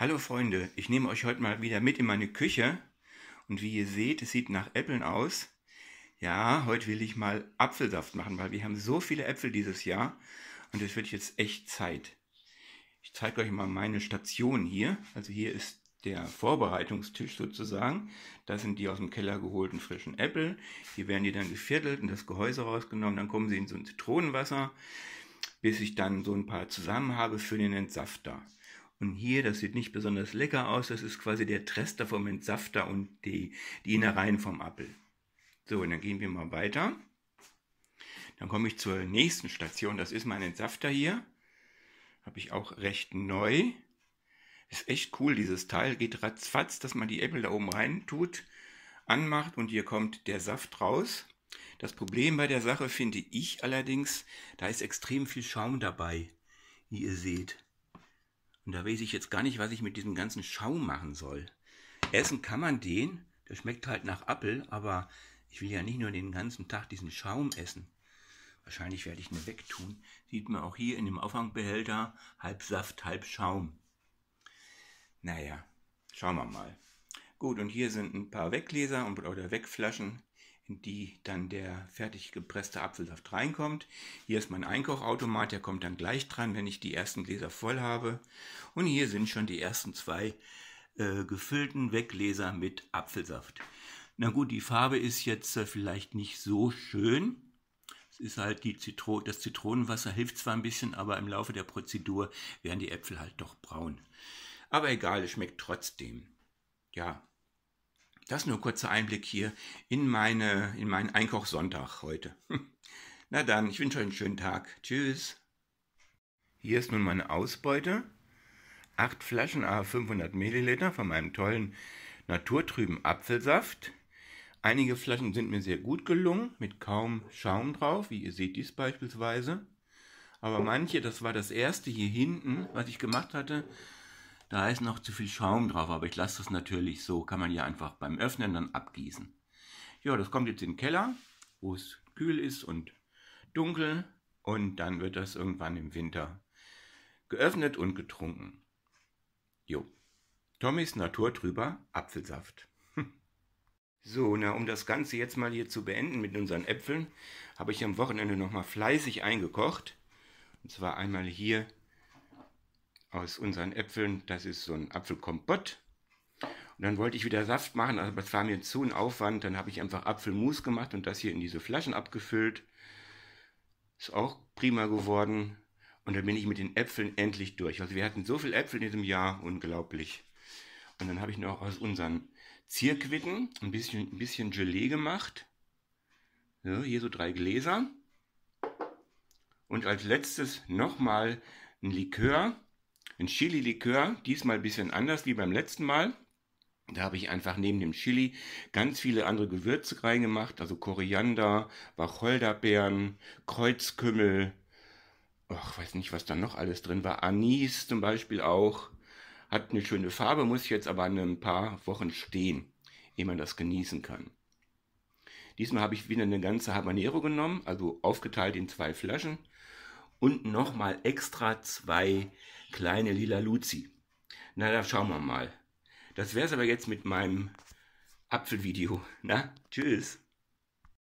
Hallo Freunde, ich nehme euch heute mal wieder mit in meine Küche. Und wie ihr seht, es sieht nach Äpfeln aus. Ja, heute will ich mal Apfelsaft machen, weil wir haben so viele Äpfel dieses Jahr. Und es wird jetzt echt Zeit. Ich zeige euch mal meine Station hier. Also hier ist der Vorbereitungstisch sozusagen. Das sind die aus dem Keller geholten frischen Äpfel. Hier werden die dann geviertelt und das Gehäuse rausgenommen. Dann kommen sie in so ein Zitronenwasser, bis ich dann so ein paar zusammen habe für den Entsafter. Und hier, das sieht nicht besonders lecker aus, das ist quasi der Trester vom Entsafter und die, die Innereien vom Apfel. So, und dann gehen wir mal weiter. Dann komme ich zur nächsten Station, das ist mein Entsafter hier. Habe ich auch recht neu. Ist echt cool, dieses Teil. Geht ratzfatz, dass man die Äpfel da oben rein tut, anmacht und hier kommt der Saft raus. Das Problem bei der Sache finde ich allerdings, da ist extrem viel Schaum dabei, wie ihr seht. Und da weiß ich jetzt gar nicht, was ich mit diesem ganzen Schaum machen soll. Essen kann man den, der schmeckt halt nach Apfel, aber ich will ja nicht nur den ganzen Tag diesen Schaum essen. Wahrscheinlich werde ich ihn wegtun. Sieht man auch hier in dem Auffangbehälter halb Saft, halb Schaum. Naja, schauen wir mal. Gut, und hier sind ein paar Weggläser oder Wegflaschen in die dann der fertig gepresste Apfelsaft reinkommt. Hier ist mein Einkochautomat, der kommt dann gleich dran, wenn ich die ersten Gläser voll habe. Und hier sind schon die ersten zwei äh, gefüllten Weggläser mit Apfelsaft. Na gut, die Farbe ist jetzt äh, vielleicht nicht so schön. ist halt die Zitro das Zitronenwasser hilft zwar ein bisschen, aber im Laufe der Prozedur werden die Äpfel halt doch braun. Aber egal, es schmeckt trotzdem. Ja, das nur ein kurzer Einblick hier in, meine, in meinen Einkochsonntag heute. Na dann, ich wünsche euch einen schönen Tag. Tschüss. Hier ist nun meine Ausbeute. Acht Flaschen A 500 Milliliter von meinem tollen naturtrüben Apfelsaft. Einige Flaschen sind mir sehr gut gelungen, mit kaum Schaum drauf, wie ihr seht dies beispielsweise. Aber manche, das war das erste hier hinten, was ich gemacht hatte, da ist noch zu viel Schaum drauf, aber ich lasse das natürlich so. Kann man ja einfach beim Öffnen dann abgießen. Ja, das kommt jetzt in den Keller, wo es kühl ist und dunkel. Und dann wird das irgendwann im Winter geöffnet und getrunken. Jo. Tommys naturtrüber Apfelsaft. Hm. so, na, um das Ganze jetzt mal hier zu beenden mit unseren Äpfeln, habe ich am Wochenende nochmal fleißig eingekocht. Und zwar einmal hier aus unseren Äpfeln. Das ist so ein Apfelkompott. Und dann wollte ich wieder Saft machen, aber es war mir zu ein Aufwand. Dann habe ich einfach Apfelmus gemacht und das hier in diese Flaschen abgefüllt. Ist auch prima geworden. Und dann bin ich mit den Äpfeln endlich durch. Also wir hatten so viele Äpfel in diesem Jahr, unglaublich. Und dann habe ich noch aus unseren Zierquitten ein bisschen, ein bisschen Gelee gemacht. So, hier so drei Gläser. Und als letztes nochmal ein Likör ein Chili-Likör, diesmal ein bisschen anders wie beim letzten Mal. Da habe ich einfach neben dem Chili ganz viele andere Gewürze reingemacht, also Koriander, Wacholderbeeren, Kreuzkümmel, ich weiß nicht, was da noch alles drin war, Anis zum Beispiel auch. Hat eine schöne Farbe, muss jetzt aber ein paar Wochen stehen, ehe man das genießen kann. Diesmal habe ich wieder eine ganze Habanero genommen, also aufgeteilt in zwei Flaschen und nochmal extra zwei kleine lila Luzi. Na, da schauen wir mal. Das wär's aber jetzt mit meinem Apfelvideo. Na, tschüss.